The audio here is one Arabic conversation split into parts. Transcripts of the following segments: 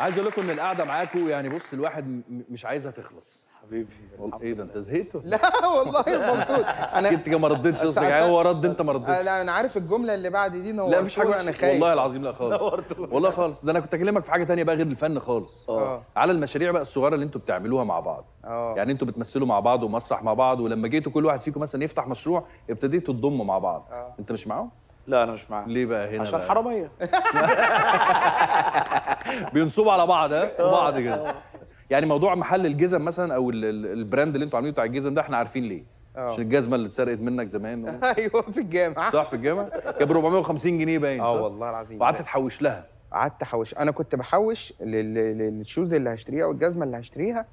عايز اقول لكم ان القعده معاكم يعني بص الواحد مش عايزها تخلص حبيبي ايه ده انت زهقت لا والله مبسوط انا كنت ما ردتش قصدي يعني هو رد انت ما ردتش لا انا عارف الجمله اللي بعد دي نورتوني لا مش حاجه انا خايف والله العظيم لا خالص والله خالص ده انا كنت اكلمك في حاجه ثانيه بقى غير الفن خالص آه. اه على المشاريع بقى الصغيره اللي انتوا بتعملوها مع بعض اه يعني انتوا بتمثلوا مع بعض ومسرح مع بعض ولما جيتوا كل واحد فيكم مثلا يفتح مشروع ابتديتوا تضموا مع بعض آه. انت مش معاهم لا انا مش معاه ليه بقى هنا عشان حراميه بينصبوا على بعض ها آه. بعض كده يعني موضوع محل الجزم مثلا او البراند اللي انتوا عاملينه بتاع الجزم ده احنا عارفين ليه أوه. عشان الجزمه اللي اتسرقت منك زمان و... ايوه في الجامعه صح في الجامعه كانت ب 450 جنيه باين اه والله العظيم وقعدت تحوش لها قعدت احوش انا كنت بحوش للشوز اللي هشتريها او الجزمه اللي هشتريها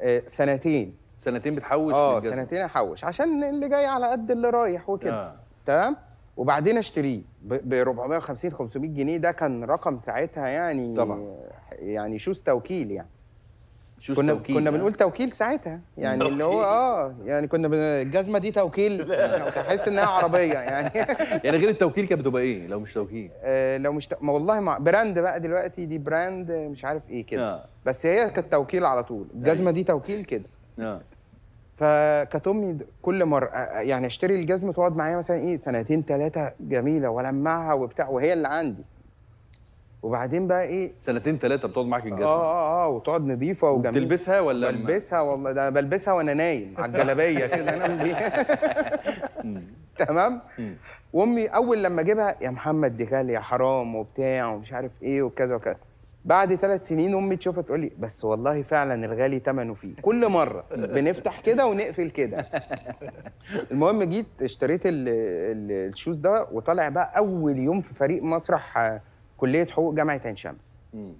آه، سنتين سنتين بتحوش اه سنتين احوش عشان اللي جاي على قد اللي رايح وكده آه. تمام وبعدين اشتريه ب 450 500 جنيه ده كان رقم ساعتها يعني طبعا يعني شوز توكيل يعني شوز كنا توكيل كنا آه. بنقول توكيل ساعتها يعني توكيل. اللي هو اه يعني كنا بن... الجزمه دي توكيل تحس انها عربيه يعني يعني غير التوكيل كانت بتبقى ايه لو مش توكيل؟ آه لو مش ت... ما والله ما براند بقى دلوقتي دي براند مش عارف ايه كده آه. بس هي كانت توكيل على طول يعني الجزمه دي توكيل كده آه. فكانت امي كل مره يعني اشتري الجزمه تقعد معايا مثلا ايه سنتين ثلاثه جميله والمعها وبتاع وهي اللي عندي وبعدين بقى ايه سنتين ثلاثه بتقعد معاك الجزمه اه اه اه وتقعد نظيفه وجميله بتلبسها ولا بلبسها والله ده بلبسها وانا نايم على الجلابيه كده انام بيها تمام وامي اول لما اجيبها يا محمد دي غاليه حرام وبتاع ومش عارف ايه وكذا وكذا بعد ثلاث سنين امي تشوفها تقول لي بس والله فعلا الغالي ثمنه فيه كل مره بنفتح كده ونقفل كده المهم جيت اشتريت الشوز ده وطالع بقى اول يوم في فريق مسرح كليه حقوق جامعه عين شمس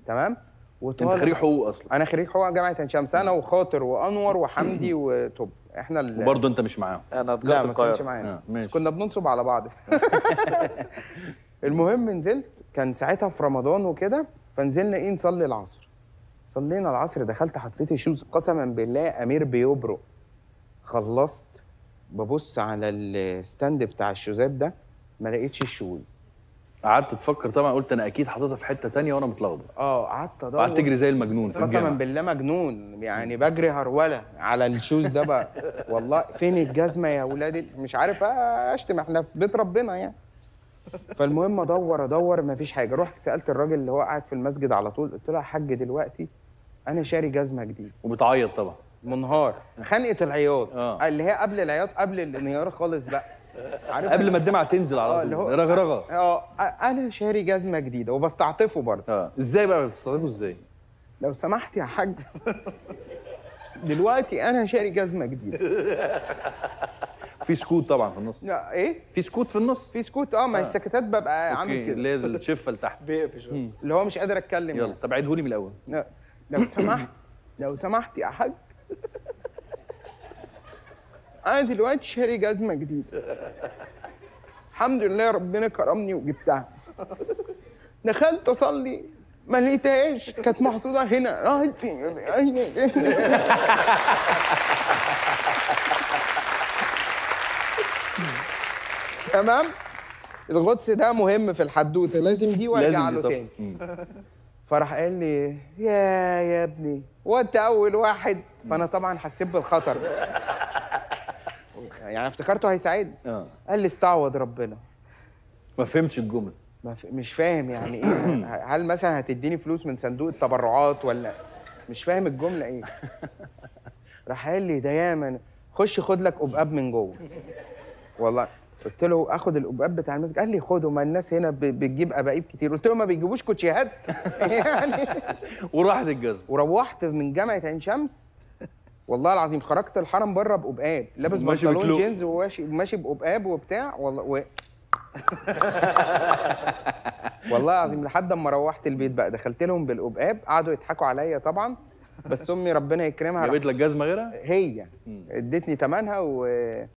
تمام وطالع انت خريج حقوق اصلا انا خريج حقوق جامعه عين شمس انا وخاطر وانور وحمدي وطب احنا وبرضه انت مش معاهم انا لا ما كنتش معانا آه كنا بننصب على بعض المهم نزلت كان ساعتها في رمضان وكده فنزلنا ايه نصلي العصر صلينا العصر دخلت حطيت الشوز قسما بالله امير بيبرق خلصت ببص على الستاند بتاع الشوزات ده ما لقيتش الشوز قعدت تفكر طبعا قلت انا اكيد حاططها في حته ثانيه وانا متلخبط اه قعدت ادور قعدت تجري زي المجنون في قسما بالله مجنون يعني بجري هروله على الشوز ده بقى والله فين الجزمه يا ولادي مش عارف آه، اشتم احنا في بيت ربنا يعني فالمهم ادور ادور ما فيش حاجه رحت سالت الراجل اللي هو قاعد في المسجد على طول قلت له يا حاج دلوقتي انا شاري جزمه جديده وبتعيط طبعا منهار خنقه العياط آه. آه. اللي هي قبل العياط قبل الانهيار خالص بقى قبل ما الدمعه تنزل على آه، طول رغرغه آه،, اه انا شاري جزمه جديده وبستعطفه برضه آه. ازاي بقى بتستعطفه ازاي لو سمحت يا حاج دلوقتي انا شاري جزمه جديده في سكوت طبعا في النص لا ايه في سكوت في النص في سكوت اه ما هي آه. السكتات ببقى عامل كده اللي هي الشفه لتحت اللي هو مش قادر اتكلم يلا طب لي من الاول لو سمحت لو سمحت يا حاج انا دلوقتي شاري جزمه جديده الحمد لله ربنا كرمني وجبتها دخلت اصلي ما لقيتهاش كانت محطوطه هنا راحت فين تمام الغطس ده مهم في الحدوته لازم دي وارجع له تاني فراح قال لي يا يا ابني وانت اول واحد فانا طبعا حسيت بالخطر يعني افتكرته هيساعد آه. قال لي استعوض ربنا ما فهمتش الجمله ما ف... مش فاهم يعني ايه هل مثلا هتديني فلوس من صندوق التبرعات ولا مش فاهم الجمله ايه راح قال لي ده ياما خش خد لك قبقاب من جوه والله قلت له اخد الابواب بتاع المسجد قال لي خده ما الناس هنا بتجيب اباقيب كتير قلت له ما بيجيبوش كوتشيهات يعني وراحت الجزمه وروحت من جامعه عين شمس والله العظيم خرجت الحرم بره بقبقاب لابس بنطلون جينز وماشي ماشي بقبقاب وبتاع والله و... والله العظيم لحد اما روحت البيت بقى دخلت لهم بالقبقاب قعدوا يضحكوا عليا طبعا بس امي ربنا يكرمها جابت لك جزمه غيرها؟ هي ادتني ثمنها و